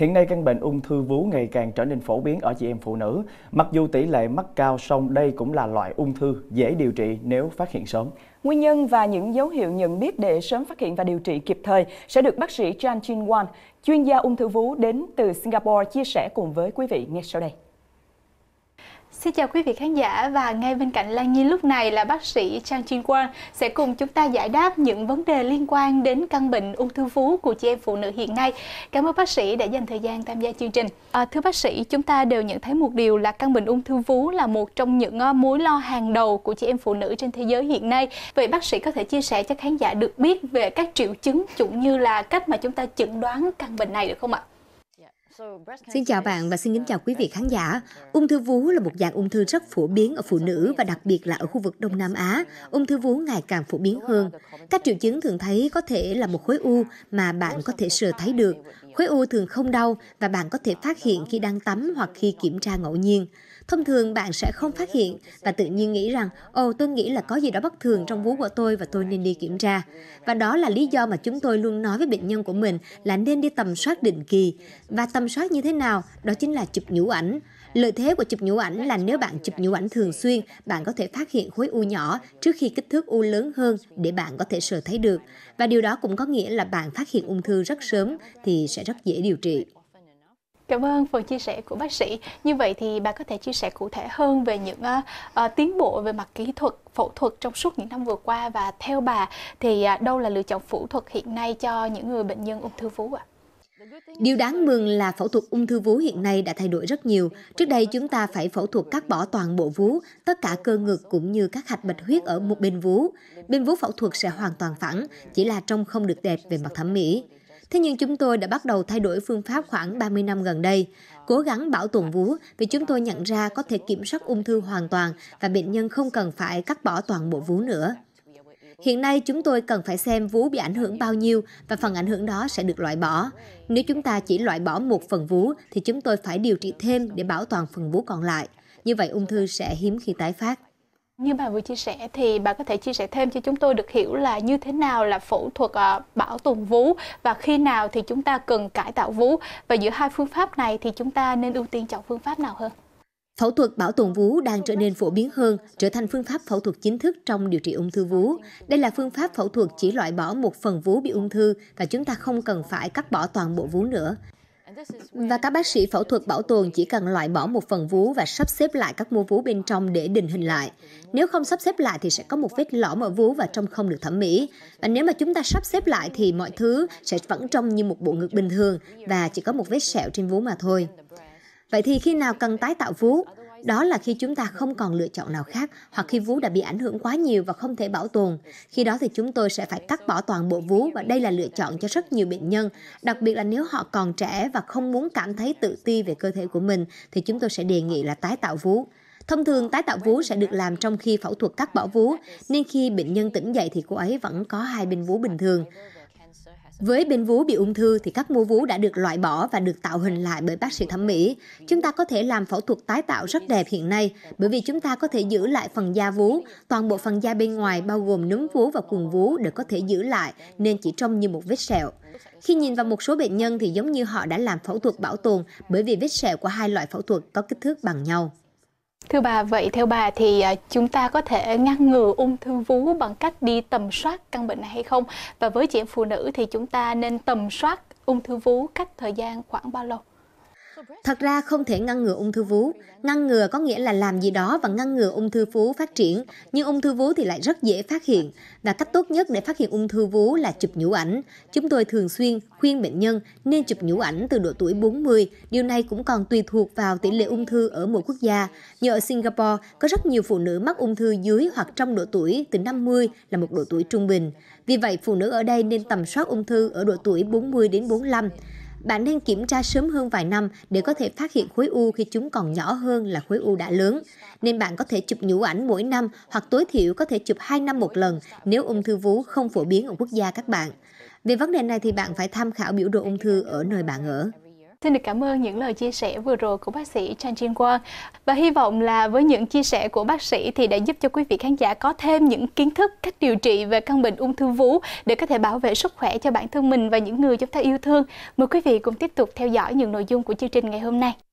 Hiện nay căn bệnh ung thư vú ngày càng trở nên phổ biến ở chị em phụ nữ. Mặc dù tỷ lệ mắc cao song đây cũng là loại ung thư dễ điều trị nếu phát hiện sớm. Nguyên nhân và những dấu hiệu nhận biết để sớm phát hiện và điều trị kịp thời sẽ được bác sĩ Chan Chin Wan, chuyên gia ung thư vú đến từ Singapore chia sẻ cùng với quý vị ngay sau đây. Xin chào quý vị khán giả và ngay bên cạnh Lan Nhi lúc này là bác sĩ Trang Chuyên Quang sẽ cùng chúng ta giải đáp những vấn đề liên quan đến căn bệnh ung thư vú của chị em phụ nữ hiện nay. Cảm ơn bác sĩ đã dành thời gian tham gia chương trình. À, thưa bác sĩ, chúng ta đều nhận thấy một điều là căn bệnh ung thư vú là một trong những à, mối lo hàng đầu của chị em phụ nữ trên thế giới hiện nay. Vậy bác sĩ có thể chia sẻ cho khán giả được biết về các triệu chứng cũng như là cách mà chúng ta chẩn đoán căn bệnh này được không ạ? Xin chào bạn và xin kính chào quý vị khán giả. Ung thư vú là một dạng ung thư rất phổ biến ở phụ nữ và đặc biệt là ở khu vực Đông Nam Á. Ung thư vú ngày càng phổ biến hơn. Các triệu chứng thường thấy có thể là một khối u mà bạn có thể sờ thấy được, Khối u thường không đau và bạn có thể phát hiện khi đang tắm hoặc khi kiểm tra ngẫu nhiên. Thông thường bạn sẽ không phát hiện và tự nhiên nghĩ rằng, ồ tôi nghĩ là có gì đó bất thường trong vú của tôi và tôi nên đi kiểm tra. Và đó là lý do mà chúng tôi luôn nói với bệnh nhân của mình là nên đi tầm soát định kỳ. Và tầm soát như thế nào? Đó chính là chụp nhũ ảnh Lợi thế của chụp nhũ ảnh là nếu bạn chụp nhũ ảnh thường xuyên, bạn có thể phát hiện khối u nhỏ trước khi kích thước u lớn hơn để bạn có thể sờ thấy được. Và điều đó cũng có nghĩa là bạn phát hiện ung thư rất sớm thì sẽ rất dễ điều trị. Cảm ơn phần chia sẻ của bác sĩ. Như vậy thì bà có thể chia sẻ cụ thể hơn về những uh, tiến bộ về mặt kỹ thuật phẫu thuật trong suốt những năm vừa qua và theo bà thì uh, đâu là lựa chọn phẫu thuật hiện nay cho những người bệnh nhân ung thư vú ạ? Điều đáng mừng là phẫu thuật ung thư vú hiện nay đã thay đổi rất nhiều. Trước đây chúng ta phải phẫu thuật cắt bỏ toàn bộ vú, tất cả cơ ngực cũng như các hạch bạch huyết ở một bên vú. Bên vú phẫu thuật sẽ hoàn toàn phẳng, chỉ là trông không được đẹp về mặt thẩm mỹ. Thế nhưng chúng tôi đã bắt đầu thay đổi phương pháp khoảng 30 năm gần đây, cố gắng bảo tồn vú vì chúng tôi nhận ra có thể kiểm soát ung thư hoàn toàn và bệnh nhân không cần phải cắt bỏ toàn bộ vú nữa. Hiện nay chúng tôi cần phải xem vú bị ảnh hưởng bao nhiêu và phần ảnh hưởng đó sẽ được loại bỏ. Nếu chúng ta chỉ loại bỏ một phần vú thì chúng tôi phải điều trị thêm để bảo toàn phần vú còn lại. Như vậy ung thư sẽ hiếm khi tái phát. Như bà vừa chia sẻ thì bà có thể chia sẻ thêm cho chúng tôi được hiểu là như thế nào là phẫu thuật ờ, bảo tồn vú và khi nào thì chúng ta cần cải tạo vú và giữa hai phương pháp này thì chúng ta nên ưu tiên chọn phương pháp nào hơn? Phẫu thuật bảo tồn vú đang trở nên phổ biến hơn, trở thành phương pháp phẫu thuật chính thức trong điều trị ung thư vú. Đây là phương pháp phẫu thuật chỉ loại bỏ một phần vú bị ung thư và chúng ta không cần phải cắt bỏ toàn bộ vú nữa. Và các bác sĩ phẫu thuật bảo tồn chỉ cần loại bỏ một phần vú và sắp xếp lại các mô vú bên trong để định hình lại. Nếu không sắp xếp lại thì sẽ có một vết lõm ở vú và trông không được thẩm mỹ. Và nếu mà chúng ta sắp xếp lại thì mọi thứ sẽ vẫn trông như một bộ ngực bình thường và chỉ có một vết sẹo trên vú mà thôi. Vậy thì khi nào cần tái tạo vú? Đó là khi chúng ta không còn lựa chọn nào khác hoặc khi vú đã bị ảnh hưởng quá nhiều và không thể bảo tồn. Khi đó thì chúng tôi sẽ phải cắt bỏ toàn bộ vú và đây là lựa chọn cho rất nhiều bệnh nhân, đặc biệt là nếu họ còn trẻ và không muốn cảm thấy tự ti về cơ thể của mình thì chúng tôi sẽ đề nghị là tái tạo vú. Thông thường tái tạo vú sẽ được làm trong khi phẫu thuật cắt bỏ vú, nên khi bệnh nhân tỉnh dậy thì cô ấy vẫn có hai bên vú bình thường. Với bên vú bị ung thư thì các mô vú đã được loại bỏ và được tạo hình lại bởi bác sĩ thẩm mỹ. Chúng ta có thể làm phẫu thuật tái tạo rất đẹp hiện nay bởi vì chúng ta có thể giữ lại phần da vú, toàn bộ phần da bên ngoài bao gồm núm vú và quần vú đều có thể giữ lại nên chỉ trông như một vết sẹo. Khi nhìn vào một số bệnh nhân thì giống như họ đã làm phẫu thuật bảo tồn bởi vì vết sẹo của hai loại phẫu thuật có kích thước bằng nhau. Thưa bà, vậy theo bà thì à, chúng ta có thể ngăn ngừa ung thư vú bằng cách đi tầm soát căn bệnh này hay không? Và với chị em phụ nữ thì chúng ta nên tầm soát ung thư vú cách thời gian khoảng bao lâu? Thật ra không thể ngăn ngừa ung thư vú. Ngăn ngừa có nghĩa là làm gì đó và ngăn ngừa ung thư vú phát triển, nhưng ung thư vú thì lại rất dễ phát hiện. Và cách tốt nhất để phát hiện ung thư vú là chụp nhũ ảnh. Chúng tôi thường xuyên khuyên bệnh nhân nên chụp nhũ ảnh từ độ tuổi 40. Điều này cũng còn tùy thuộc vào tỷ lệ ung thư ở mỗi quốc gia. Như ở Singapore, có rất nhiều phụ nữ mắc ung thư dưới hoặc trong độ tuổi từ 50 là một độ tuổi trung bình. Vì vậy, phụ nữ ở đây nên tầm soát ung thư ở độ tuổi 40 đến 45 bạn nên kiểm tra sớm hơn vài năm để có thể phát hiện khối u khi chúng còn nhỏ hơn là khối u đã lớn. Nên bạn có thể chụp nhũ ảnh mỗi năm hoặc tối thiểu có thể chụp 2 năm một lần nếu ung thư vú không phổ biến ở quốc gia các bạn. Về vấn đề này thì bạn phải tham khảo biểu đồ ung thư ở nơi bạn ở. Xin được cảm ơn những lời chia sẻ vừa rồi của bác sĩ Chan Jin Quang và hy vọng là với những chia sẻ của bác sĩ thì đã giúp cho quý vị khán giả có thêm những kiến thức cách điều trị về căn bệnh ung thư vú để có thể bảo vệ sức khỏe cho bản thân mình và những người chúng ta yêu thương. Mời quý vị cùng tiếp tục theo dõi những nội dung của chương trình ngày hôm nay.